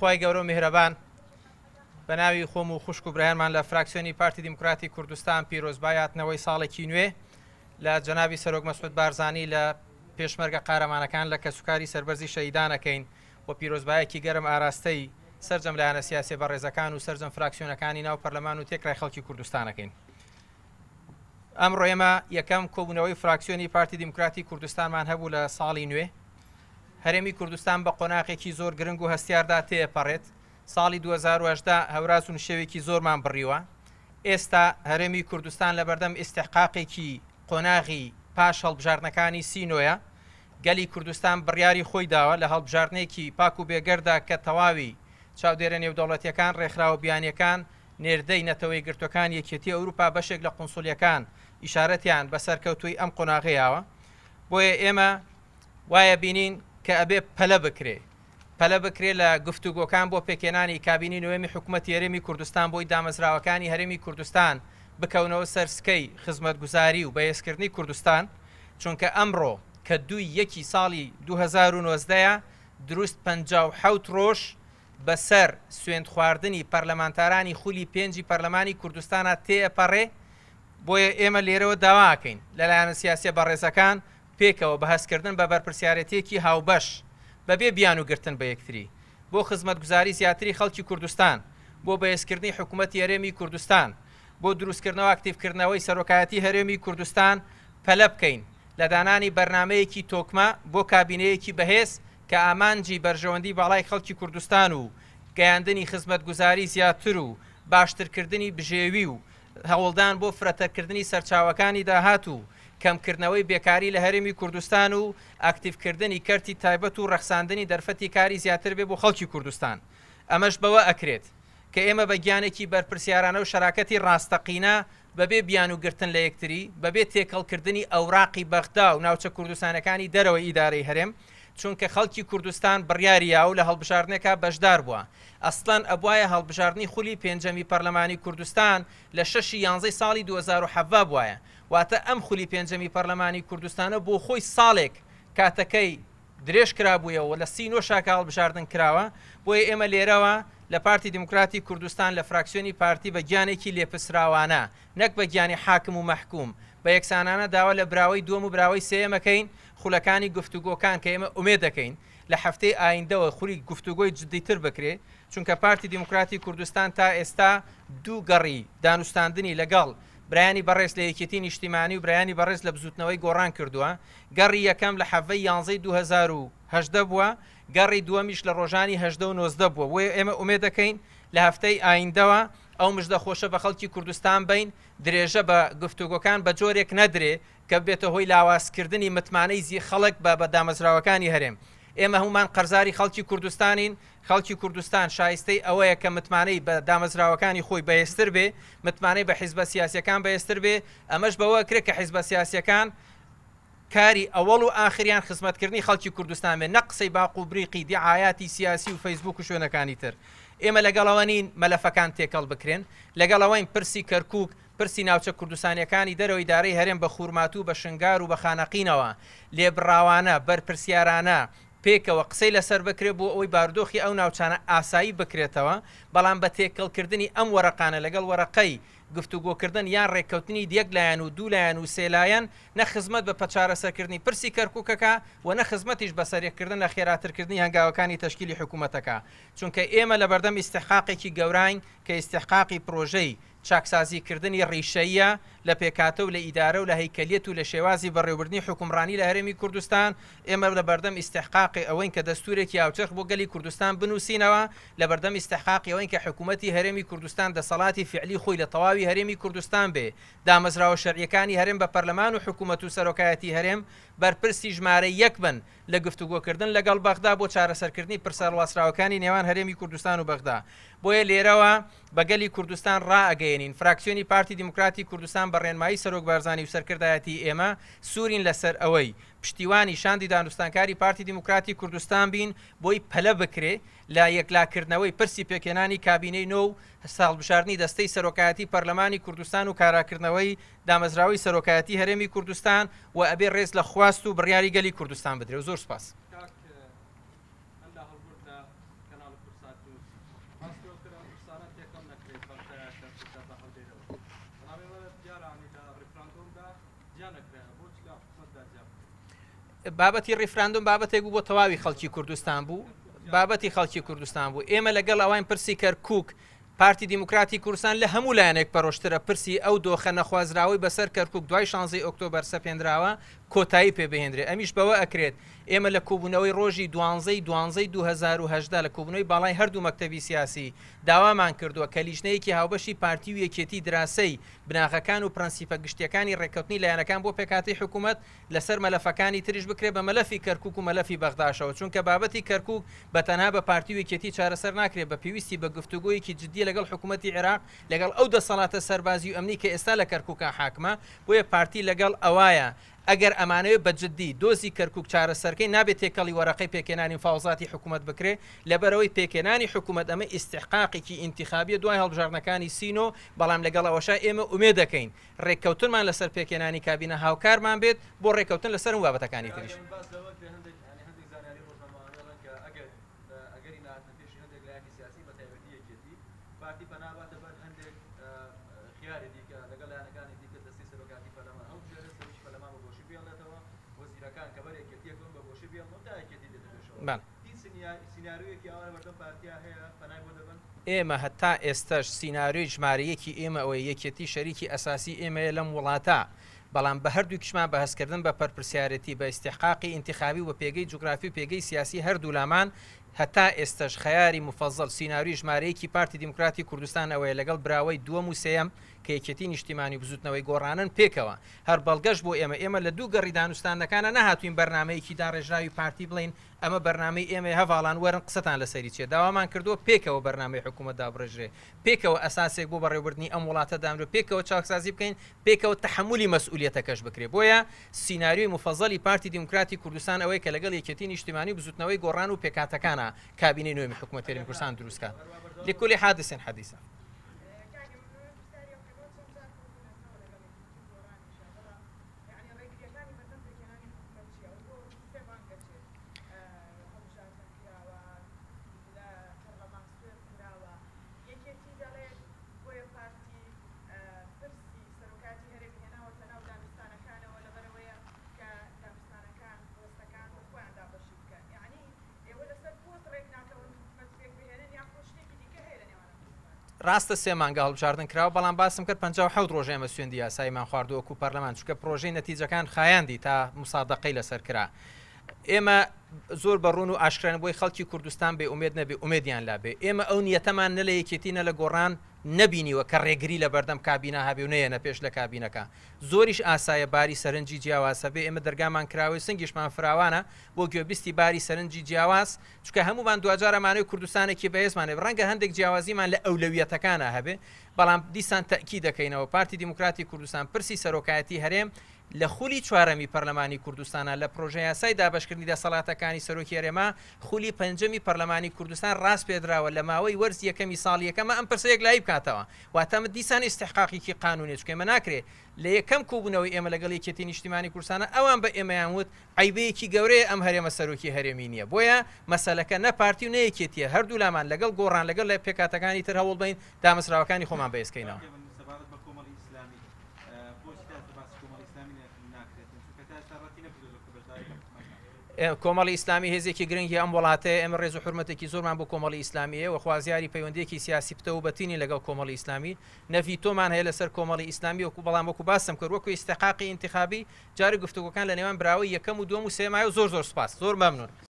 خی گەورە میهرەبان بە ناوی خۆم و خوشک و برایانمان لە فراکسیۆنی پارتی دیموکراتی کوردستان پیرۆزبایاتنەوەی ساڵێکی نوێ لە جەناوی سەرۆک مەسود بارزانانی لە پێشمەرگە قارەمانەکان لە کەسوکاری سربەرزی شەیدانەکەین و پیرۆزبایەکی گەرم ئاراستەی سرجەم لایەنە سیاسی بە ڕێزەکان و سرجەم فراکسیۆنەکانی ناو پەرلەمان و تێکرای خەڵکی کوردستانەکەین. ئەمڕۆ ئێمە یەکەم کۆبوونەوەی فراکسیۆنی پارتی دیموکراتی کوردستانمان هەبوو لە ساڵی نوێ هەرێمی کوردستان بە قۆناقێکی زۆر گرنگ و هەستیاردا تێپەڕێت ساڵی 2010 هەورازون شەوێکی زۆرمان بڕیوە ئێستا هەرێمی کوردستان لە بەردەم ئستحقاقێکی قۆناغی پاش هەڵبژارنەکانی سینۆیە گەلی کوردستان بڕیاری خۆی داوە لە هەڵبژارنێکی پاک و بێگەردا کە تەواوی چاودێرە نێودەوڵەتیەکان ڕێکخراوە بیانیەکان نێردەی نەتەوەی گرتوەکان یەکێتی ئەوروپا بەشێک لە قنسولیەکان ئیشارەتیان بە سەرکەوتوی ئەم قۆناغیاوە بۆیە ئێمە وایە بینین کە ئەبێ پەلە بکرێ پەلە بکرێ لە گفتوگۆکان بۆ پێکێنانی کابینی نوێمی حکوومەتتی هەرێمی کوردستان بۆی دامەزراوەکانی هەرێمی کوردستان بکەونەوە سەرسکەی خزمەت گوزاری و بەهێزکردنی کوردستان چونکە ئەمڕۆ کە دوی یەکی ساڵی 2009 دروست 56 ڕۆژ بەسەر سوێن خواردنی پەرلەمانتارانی خولی پێنجی پەرلەمانی کوردستانە تێپەڕێ بۆیە ئێمە لێرەوە داواکەین لەلایەنە سیاسی بەڕێزەکان پێکەوە بەهستکردن بە بەرپسیارەتێکی هاوبەش بەبێ بیان و گرتن بە یەکتری بۆ خزمەت گوزاری زیاتری خەڵکی کوردستان بۆ بەهێزکردنی حکوومەت یارێمی کوردستان بۆ دروستکردنەوە ئاکتیفکردنەوەی سەرۆکایەتی هەرێمی کوردستان پەلە بکەین لە دانانی بەرنمەیەکی تۆکمە بۆ کابینەیەکی بەهێز کە ئامانجی بەرژەوەندی باڵای خەڵکی کوردستان و گەیاندنی خزمەت گوزاری زیاتر و باشترکردنی بژێوی و هەوڵدان بۆ فرەتەکردنی سەرچاوەکانی داهات و کەمکردنەوەی بێکاری لە هەرمی کوردستان و ئاکتیفکردنی کەرتی تایبەت و ڕەخساندنی دەرفەتی کاری زیاتر بێ بۆ خەڵکی کوردستان ئەمەش بەوە ئەکرێت کە ئێمە بە گیانێکی بەرپسیارانە و شراکەتی ڕاستەقینە بەبێ بیانوگرتن لە یەکتری بەبێ تێکەڵکردنی ئەوراقی بەخدا و ناوچە کوردستانەکانی دەرەوە ئیدارەی هەرێم چونکە خەڵکی کوردستان بڕیاریا و لە هەڵبژاردنێکا بەشدار بووە ئەسلان ئەبواە هەڵبژاردننی خولی پێنجەمی پەرلەمانی کوردستان لە شش یانزەی ساڵی 2017 بواە واتە ئەم خولی پێنجەمی پەرلەمانی کوردستانە بۆ خۆی ساڵێک کاتەکەی درێژ کرابوویەوە لە سی نۆ شاکە هەڵبژاردن کراوە بۆیە ئێمە لێرەوە لە پارتی دموکراتی کوردستان لە فراکسیۆنی پارتی بە گیانێکی لێپسراوانە نەک بە گیانی حاکم و مەحکوم بە یەکسانانە داوا لە براوەی دووەم و براوەی سێمەکەین خولەکانی گفتوگۆکان کە ئێمە ئومێ دەکەین لە هەفتەی ئایندەوە خوری گفتوگۆی جدیتر بکرێ چونکە پارتی دیموکراتی کوردستان تا ئێستا دوو گەڕی دانوستاندنی لەگەڵ برایانی بەڕێز لە یەکێتی نیشتیمانی و برایانی بەڕێز لە بزوتنەوەی گۆڕان کردووە گەڕی یەکەم لە حەڤی یانزەی 2010 بووە گەڕی دووەمیش لە ڕۆژانی 1990 بووە وی ئێمە ئومێ دەکەین لە هەفتەی ئایندەوە ئەو مژدە خۆشە بە خەڵکی کوردستان بین درێژە بە گفتوگۆکان بە جۆرێک نەدرێ کە بێتە هۆی لاوازکردنی متمانەی زی خەڵک بە بەدامەزراوەکانی هەرێم ئێمە هەمومان قەرزاری خەڵکی کوردستانین خەڵکی کوردستان شایستەی ئەوەیە کە متمانەی بە دامەزراوەکانی خۆی بەێستر بێ متمانەی بە حیزبە سیاسەکان بەێستر بێ ئەمەش بەوە کرێت کە حیزبە سیاسەکان کاری ئەوڵ و ئاخریان خزمەتکردنی خەڵکی کوردستان بێ نەقسەی باق و بریقی دیعاەتی سیاسی و فەیسبوک و شوێنەکانی تر ئێمە لەگەڵەوەنین مەلەفەکان تێکەڵ بکرێن لەگەڵەوەین پرسی کەرکک پرسی ناوچە کوردستانیەکانی دەرەوەی دارەی هەرێم بە خوورماتوو بە شنگار و بە خانەقینەوە لێبراوانە بەرپرسیارانە پێکەوە قسەی لەسەر بکرێت بۆ ئەوی باردۆخی ئەو ناوچانە ئاسایی بکرێتەوە بەڵام بە تێکەڵکردنی ئەم وەرەقانە لەگەڵ وەرەقەی گفتوگۆکردن یان ڕێککەوتنی دیەکلایەن و دوولایەن و سێلایەن نەخزمەت بە پەچارەسەرکردنی پرسی کەرککەکە و نەخزمەتیش بەسەرەکردن لە خێراترکردنی هەنگاوەکانی تشکیلی حکوومەتەکە چونکە ئێمە لە بەردەم استحقاقێکی گەورین کە استحقاقی پرۆژەی چاکسازیکردنی ڕیشەیە لە پێکاتە و لە ئیدارە و لە هیکەلیت و لە شێوازی بەڕێوبرنی حکومڕانی لە هەرمی کوردستان ئێمە لە بەردەم استحقاقی ئەوەن کە دەستورێکی یاوچەخ بۆ گەلی کوردستان بنووسینەوە لە بەردەم استحقاقی ئەوەن کە حکوومەتتی هەرێمی کوردستان دەسەڵاتی فعلی خۆی لە تەواوی هەرێمی کوردستان بێ دامەزراوە شەریەکانی هەرم بە پەرلەمان و حکوومەت و سەرۆکایەتی هەرێم بەرپرسی ژمارە یەک بن لە گفتوگۆکردن لەگەڵ بەغدا بۆ چارەسەرکردنی پرسەڕواسراوەکانی نێوان هەرێمی کوردستان و بەغدا بۆیە لێرەوە بەگەلی کوردستان ڕائگەێنین فراکسیۆنی پارتی دیموکراتی کوردستان بەڵام بەڕێنمایی سەرۆک بارزانانی و سەرکردایەتی ئێمە سوورین لەسەر ئەوەی پشتیوانی شاندی دانوستانکاری پارتی دیموکراتی کوردستان بین بۆی پەلە بکرێ لا یەکلاکردنەوەی پرسی پێکێنانی کابینەی نۆ و ساڵبشارنی دەستەی سەرۆکایەتی پەرلەمانی کوردستان و کاراکردنەوەی دامەزراوی سەرۆکایەتی هەرێمی کوردستان و ئەبێ ڕێز لە خواست و بڕیاری گەلی کوردستان بدرێ و زۆر سپاس. بابەتی ڕیفراندۆم بابەتێک بوو بۆ تەواوی خەڵکی کوردستان بوو بابەتی خەڵکی کوردستان بوو ئێمە لەگەڵ ئەوان پرسی کەرکک پارتی دیموکراتی کورسان لە هەموو لایەنێک پەڕۆشترە پرسی ئەو دۆخە نەخوازراوی بەسەر کەرکک دوای شانزی ئۆکتۆبەر سەپێنراوە کۆتایی پێبهێنرێ ئەمیش بەوە ئەکرێت ئێمە لە کۆبوونەوەی ڕۆژی دوانزەی دوانزەی 2010 لە کۆبنەوەی باڵای هەردوو مەکتتەبی سیاسی داوامان کردووە کە لیژنەیەکی هاوبەشی پارتی و یەکێتی دراسی بناغەکان و پرەنسیپە گشتیەکانی ڕێککەوتنی لایەنەکان بۆ پێکاتی حکوومەت لەسەر مەلەفەکانی تریش بکرێ بە مەلەفی کەرکک و مەلەفی بەغداشەوە چونکە بابەتی کەرکک بەتەنها بە پارتی و یەکێتی چارەسەر ناکرێت بە پێویستی بە گفتوگویەکی جدی لەگەڵ حکوومەتتی عێراق لەگەڵ ئەو دەسەڵاتە سەربازی و ئەمنی کە ئێستا لە کەرککە حاکمە بۆیە پارتی لەگەڵ ئەوایە ئەگەر ئەمانەوێت بەجددی دۆزی کەرکک چارەسەرکەی نابێت تێکەڵی وەرەقەی پێکێنانی فاوزاتی حکوومەت بکرێ لەبەرەوەی پێکێنانی حکوومەت ئەمە ئیسحقاقێکی ئینتخابیە دوای هەڵبژارنەکانی سینۆ بەڵام لەگەڵ ئەوەشە ئێمە ئومێ دەکەین ڕێککەوتنمان لەسەر پێکێنانی کابینە هاوکارمان بێت بۆ ڕێککەوتن لەسەر وابەتەکانی تریش. پارتی پەناباتە بەر هەندێک خیاری دیکە لەگەڵ یانەکانی دی شارەکان کە بەرێکێتیەکەون بە بۆشی بیان تاکێتی دێتەوە سناارویەکی ئەوە بەردەم پارتیا هەیە پەنای بۆ دەبن ئێمە هەتا ئێستش سنااروی ژمارەیەکی ئێمە ئەوەی یەکێتی شەریکی ئەساسی ئێمەیە لەم وڵاتە. بەڵام بە هەردوو کشمان بەهسکردن بە پەرپسیارەتی بە استحقاقی انتخابی و پێگەی جوگرافی و پێگەی سیاسی هەردوو لامان هەتا ئێستش خەیاری مفەزل سینناوی ژمارەیەکی پارتی دیموکراتی کوردستان ئەوەیە لەگەڵ براوەی دووەم و سێم کەیکێتی نیشتیمانی بزوتنەوەی گۆڕانن پێکەوە هەر بەڵگەش بۆ ئێمە ئێمە لە دوو گەڕی دانوستانەکانە نهاتوین بەرنمەیەکی داڕێژراوی پارتی بڵین ئەمە بەرنمەی ئێمە هەواڵان وەرن قسەتان لەسەری چێ داوامان کردووە پێکەوە بەرنمەی حکوومەت دابڕژێ پێکەوە ئەساسێک بۆ بەڕێوردنی ئەم وڵاتە دامرۆ پێکەوە چاکسازی بکەین پێکەوە تحملی مەسئولەتەکەش بکرێ بۆیە سینناریوی مفەزەلی پارتی دیموکراتی کوردستان ئەوەی کە لەگەڵ یەکەتی نیشتیمانی بزوتنەوەی گۆڕان و پێکاتەکانە کابینی نوێمی حکوومەتێری کوردستان دروستکە لکلی حادثن حدیثە ڕاستە سێ مانگە هەڵبژاردن کراوە بەڵام باسم کرد 56 ڕۆژ ئێمە سوێندی یاساییمان خواردووەکو پەرلەمان چکە پرۆژەی نەتیجەکان خایاندی تا مسادقەی لەسەر کرا. ئێمە زۆر بەڕون و ئاشکران بۆی خەڵکی کوردستان بێ ئومێد نەبێ ئومێدیان لابێ ئێمە ئەو نیەتەمان نە لە یەکێتینە لە گۆڕان نبینیوە کە ڕێگری لە بەردەم کابینە هابیونەیە نە پێش لە کابینەکە زۆریش ئاسایە باری سەرنجی جیاواسە بێ ئێمە دەرگامان کراوەی سنگیشمان فراوانە بۆ گوێبیستی باری سەرنجی جیاواز چکە هەمووان دوجارەمانەوەی کوردستانێکی بەهێزمانێ ڕەنگە هەندێک جیاوازیمان لە ئەولەویەتەکانە هەبێ بەڵام دیسان تەکی دەکەینەوە پارتی دیموکراتی کوردستان پرسی سەرۆکایەتی هەرێم لە خولی چوارەمی پەرلەمانی کوردستانە لە پرۆژه یاسای دابشکردنی دەسەڵاتەکانی سەرۆکی هەرێما خولی پەنجەمی پەرلەمانی کوردستان ڕاست پێدراوە لە ماوەی وەرز یەکەمی ساڵ یەکەمە ئەم پرسەیەک لایب بکاتەوە واتەمە دیسان استحقاقیکی قانونی چکە مە ناکرێ لە یەکەم کوبوونەوەی ئێمە لەگەڵ یەکێتی نیشتیمانی کورسانە ئەوان بە ئێمەیان وت عیبەیەکی گەورەیە ئەم هەرێمە سەرۆکی هەرێمی نییە بۆیە مەسلەکە نەپارتی و نەیەکێتیە هەردوو لامان لەگەڵ گۆڕان لەگەڵ لە پێکاتەکانی تر هەوڵ بین دامەسراوەکانی خۆمان بەیسکەینەوە. کۆمەڵی ئسلامی هێزێکی گرنگی ئەم وڵاتەیە ئەمە ڕێز و حرمەتێکی زۆرمان بۆ کۆمەڵی ئسلامیە و خوازیاری پەیوەندێکی سیاسی پتە و بەتینی لەگەڵ کۆمەڵی ئسلامی نەفی تۆمان هەیە لەسەر کۆمەڵی ئسلامی وەکو بەڵام وەکو باسم کرد وەکو ئستحقاقی انتخابی جاری گفتوگەکان لە نێوان براوی یەکەم و دوم و سێمای و زۆر زۆر سپاس زۆر مەمنون